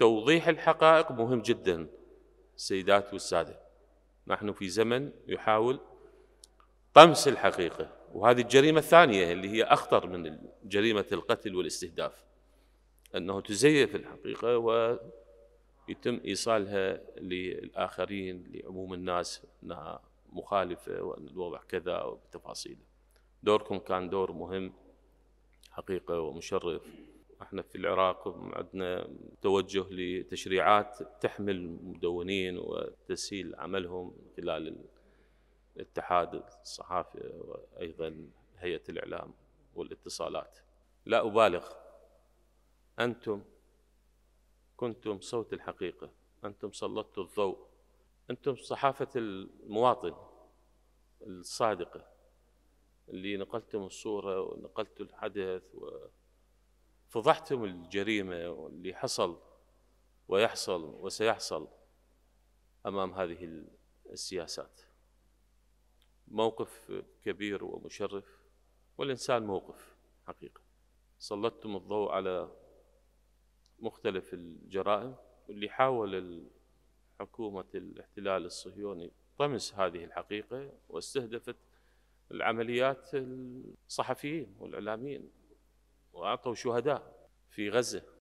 توضيح الحقائق مهم جدا السيدات والساده نحن في زمن يحاول طمس الحقيقه وهذه الجريمه الثانيه اللي هي اخطر من جريمه القتل والاستهداف انه تزيف الحقيقه ويتم ايصالها للاخرين لعموم الناس انها مخالفه وان الوضع كذا وبتفاصيله دوركم كان دور مهم حقيقه ومشرف احنا في العراق عندنا توجه لتشريعات تحمل المدونين وتسهيل عملهم خلال الاتحاد الصحافي وايضا هيئه الاعلام والاتصالات. لا ابالغ انتم كنتم صوت الحقيقه، انتم سلطتوا الضوء، انتم صحافه المواطن الصادقه اللي نقلتم الصوره ونقلتم الحدث و فضحتم الجريمه واللي حصل ويحصل وسيحصل امام هذه السياسات. موقف كبير ومشرف والانسان موقف حقيقه. سلطتم الضوء على مختلف الجرائم واللي حاول حكومه الاحتلال الصهيوني طمس هذه الحقيقه واستهدفت العمليات الصحفيين والاعلاميين وأعطوا شهداء في غزة